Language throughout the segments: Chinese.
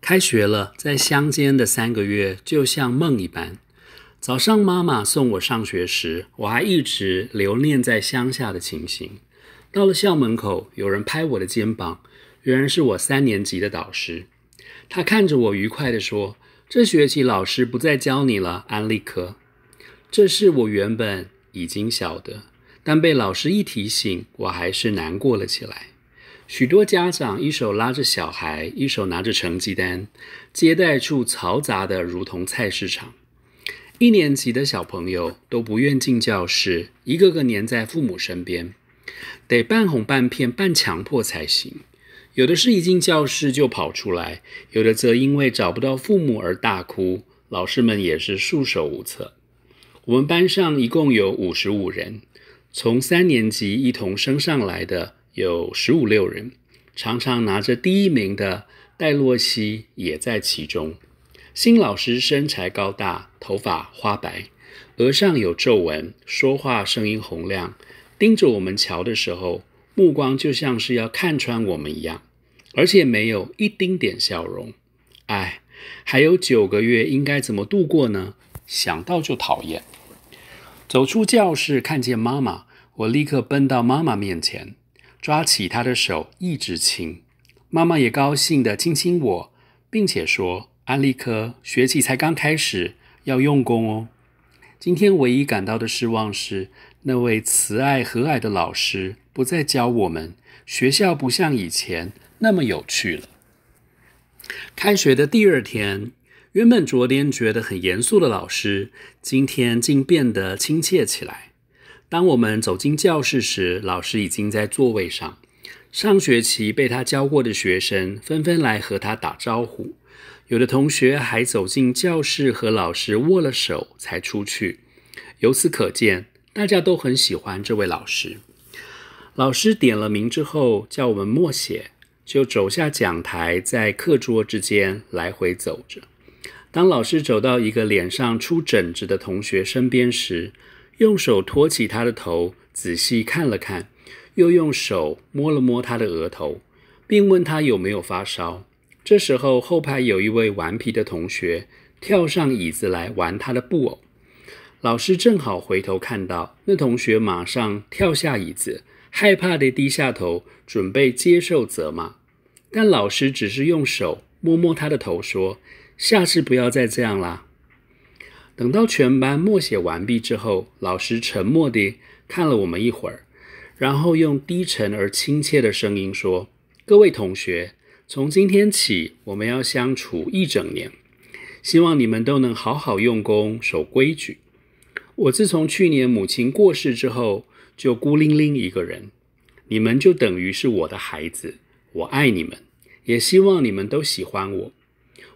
开学了，在乡间的三个月就像梦一般。早上妈妈送我上学时，我还一直留念在乡下的情形。到了校门口，有人拍我的肩膀，原来是我三年级的导师。他看着我，愉快地说：“这学期老师不再教你了，安利科。”这是我原本已经晓得，但被老师一提醒，我还是难过了起来。许多家长一手拉着小孩，一手拿着成绩单，接待处嘈杂的如同菜市场。一年级的小朋友都不愿进教室，一个个黏在父母身边，得半哄半骗半强迫才行。有的是一进教室就跑出来，有的则因为找不到父母而大哭，老师们也是束手无策。我们班上一共有五十五人，从三年级一同升上来的。有十五六人，常常拿着第一名的戴洛西也在其中。新老师身材高大，头发花白，额上有皱纹，说话声音洪亮，盯着我们瞧的时候，目光就像是要看穿我们一样，而且没有一丁点笑容。唉，还有九个月，应该怎么度过呢？想到就讨厌。走出教室，看见妈妈，我立刻奔到妈妈面前。抓起他的手，一直亲。妈妈也高兴的亲亲我，并且说：“安利科学期才刚开始，要用功哦。”今天唯一感到的失望是，那位慈爱和蔼的老师不再教我们，学校不像以前那么有趣了。开学的第二天，原本昨天觉得很严肃的老师，今天竟变得亲切起来。当我们走进教室时，老师已经在座位上。上学期被他教过的学生纷纷来和他打招呼，有的同学还走进教室和老师握了手才出去。由此可见，大家都很喜欢这位老师。老师点了名之后，叫我们默写，就走下讲台，在课桌之间来回走着。当老师走到一个脸上出疹子的同学身边时，用手托起他的头，仔细看了看，又用手摸了摸他的额头，并问他有没有发烧。这时候，后排有一位顽皮的同学跳上椅子来玩他的布偶，老师正好回头看到，那同学马上跳下椅子，害怕的低下头，准备接受责骂。但老师只是用手摸摸他的头，说：“下次不要再这样啦。”等到全班默写完毕之后，老师沉默地看了我们一会儿，然后用低沉而亲切的声音说：“各位同学，从今天起，我们要相处一整年，希望你们都能好好用功，守规矩。我自从去年母亲过世之后，就孤零零一个人，你们就等于是我的孩子，我爱你们，也希望你们都喜欢我。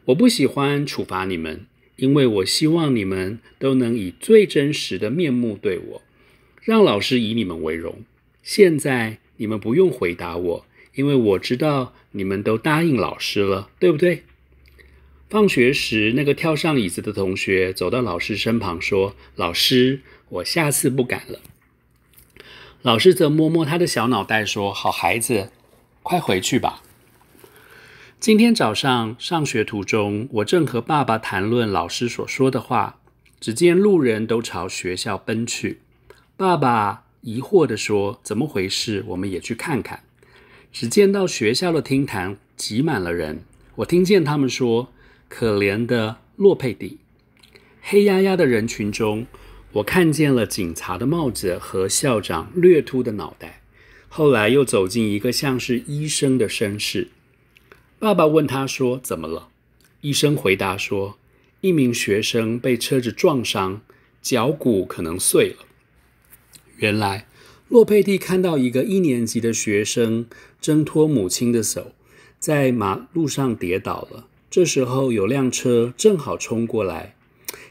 我不喜欢处罚你们。”因为我希望你们都能以最真实的面目对我，让老师以你们为荣。现在你们不用回答我，因为我知道你们都答应老师了，对不对？放学时，那个跳上椅子的同学走到老师身旁，说：“老师，我下次不敢了。”老师则摸摸他的小脑袋，说：“好孩子，快回去吧。”今天早上上学途中，我正和爸爸谈论老师所说的话，只见路人都朝学校奔去。爸爸疑惑地说：“怎么回事？”我们也去看看。只见到学校的厅堂挤满了人，我听见他们说：“可怜的洛佩蒂。”黑压压的人群中，我看见了警察的帽子和校长略秃的脑袋。后来又走进一个像是医生的绅士。爸爸问他说：“怎么了？”医生回答说：“一名学生被车子撞伤，脚骨可能碎了。”原来洛佩蒂看到一个一年级的学生挣脱母亲的手，在马路上跌倒了。这时候有辆车正好冲过来，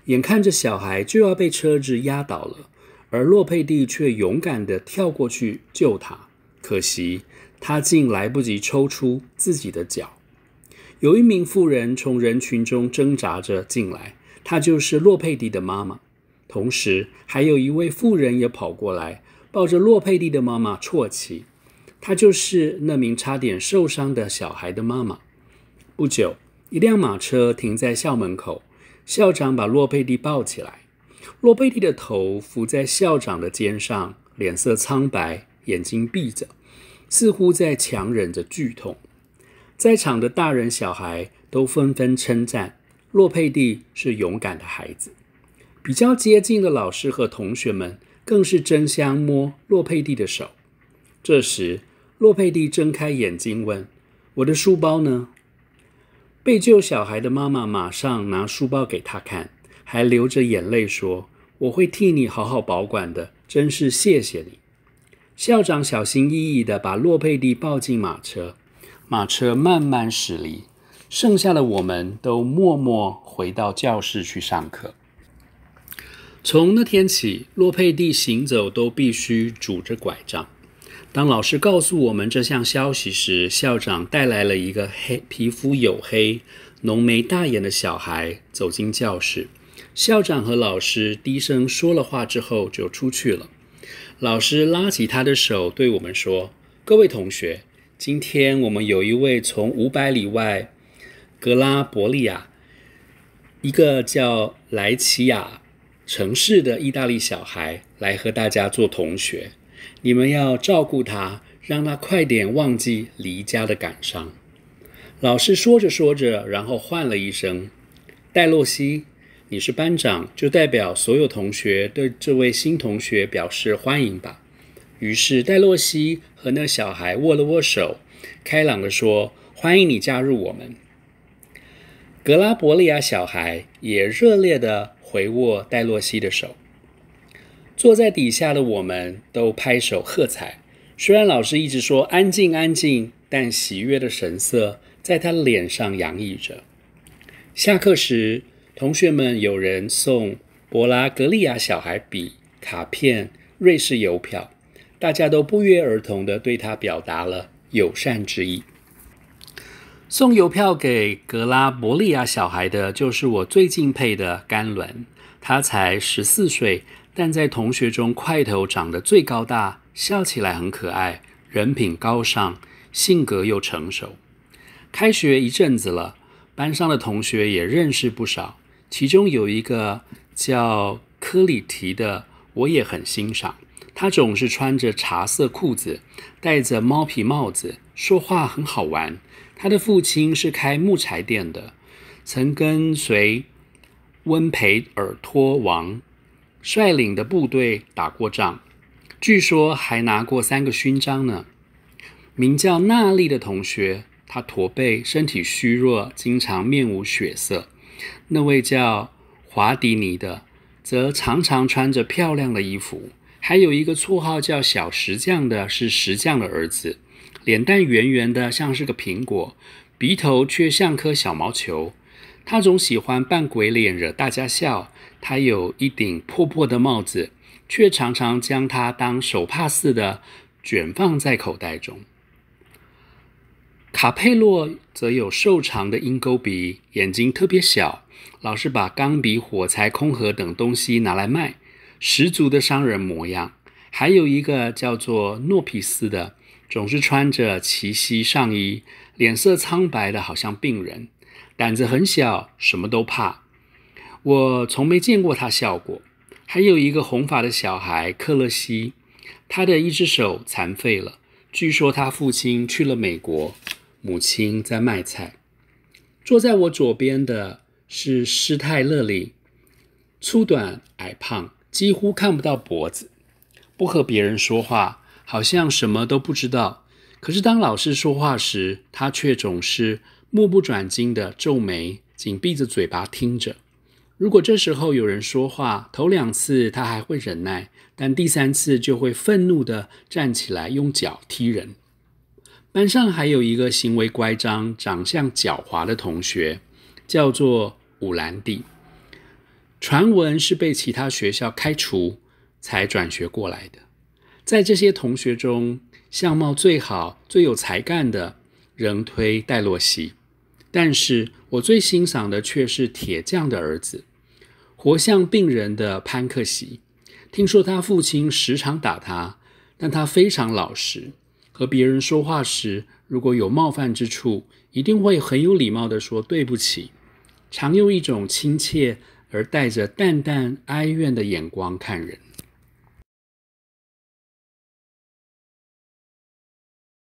眼看着小孩就要被车子压倒了，而洛佩蒂却勇敢地跳过去救他。可惜他竟来不及抽出自己的脚。有一名妇人从人群中挣扎着进来，她就是洛佩蒂的妈妈。同时，还有一位妇人也跑过来，抱着洛佩蒂的妈妈啜泣。她就是那名差点受伤的小孩的妈妈。不久，一辆马车停在校门口，校长把洛佩蒂抱起来。洛佩蒂的头伏在校长的肩上，脸色苍白，眼睛闭着，似乎在强忍着剧痛。在场的大人、小孩都纷纷称赞洛佩蒂是勇敢的孩子。比较接近的老师和同学们更是争相摸洛佩蒂的手。这时，洛佩蒂睁开眼睛问：“我的书包呢？”被救小孩的妈妈马上拿书包给他看，还流着眼泪说：“我会替你好好保管的，真是谢谢你。”校长小心翼翼地把洛佩蒂抱进马车。马车慢慢驶离，剩下的我们都默默回到教室去上课。从那天起，洛佩蒂行走都必须拄着拐杖。当老师告诉我们这项消息时，校长带来了一个黑皮肤黝黑、浓眉大眼的小孩走进教室。校长和老师低声说了话之后就出去了。老师拉起他的手，对我们说：“各位同学。”今天我们有一位从五百里外格拉伯利亚一个叫莱奇亚城市的意大利小孩来和大家做同学，你们要照顾他，让他快点忘记离家的感伤。老师说着说着，然后唤了一声：“戴洛西，你是班长，就代表所有同学对这位新同学表示欢迎吧。”于是戴洛西和那小孩握了握手，开朗地说：“欢迎你加入我们。”格拉伯利亚小孩也热烈地回握戴洛西的手。坐在底下的我们都拍手喝彩。虽然老师一直说“安静，安静”，但喜悦的神色在他脸上洋溢着。下课时，同学们有人送博拉格利亚小孩笔、卡片、瑞士邮票。大家都不约而同的对他表达了友善之意。送邮票给格拉伯利亚小孩的，就是我最敬佩的甘伦。他才十四岁，但在同学中块头长得最高大，笑起来很可爱，人品高尚，性格又成熟。开学一阵子了，班上的同学也认识不少，其中有一个叫科里提的，我也很欣赏。他总是穿着茶色裤子，戴着猫皮帽子，说话很好玩。他的父亲是开木材店的，曾跟随温培尔托王率领的部队打过仗，据说还拿过三个勋章呢。名叫纳利的同学，他驼背，身体虚弱，经常面无血色。那位叫华迪尼的，则常常穿着漂亮的衣服。还有一个绰号叫“小石匠”的，是石匠的儿子，脸蛋圆圆的，像是个苹果，鼻头却像颗小毛球。他总喜欢扮鬼脸惹大家笑。他有一顶破破的帽子，却常常将它当手帕似的卷放在口袋中。卡佩洛则有瘦长的鹰钩鼻，眼睛特别小，老是把钢笔、火柴、空盒等东西拿来卖。十足的商人模样，还有一个叫做诺皮斯的，总是穿着齐膝上衣，脸色苍白的，好像病人，胆子很小，什么都怕。我从没见过他笑过。还有一个红发的小孩克勒西，他的一只手残废了。据说他父亲去了美国，母亲在卖菜。坐在我左边的是施泰勒里，粗短矮胖。几乎看不到脖子，不和别人说话，好像什么都不知道。可是当老师说话时，他却总是目不转睛地皱眉，紧闭着嘴巴听着。如果这时候有人说话，头两次他还会忍耐，但第三次就会愤怒地站起来，用脚踢人。班上还有一个行为乖张、长相狡猾的同学，叫做伍兰蒂。传闻是被其他学校开除才转学过来的。在这些同学中，相貌最好、最有才干的仍推戴洛西，但是我最欣赏的却是铁匠的儿子，活像病人的潘克西。听说他父亲时常打他，但他非常老实。和别人说话时，如果有冒犯之处，一定会很有礼貌地说对不起。常用一种亲切。而带着淡淡哀怨的眼光看人。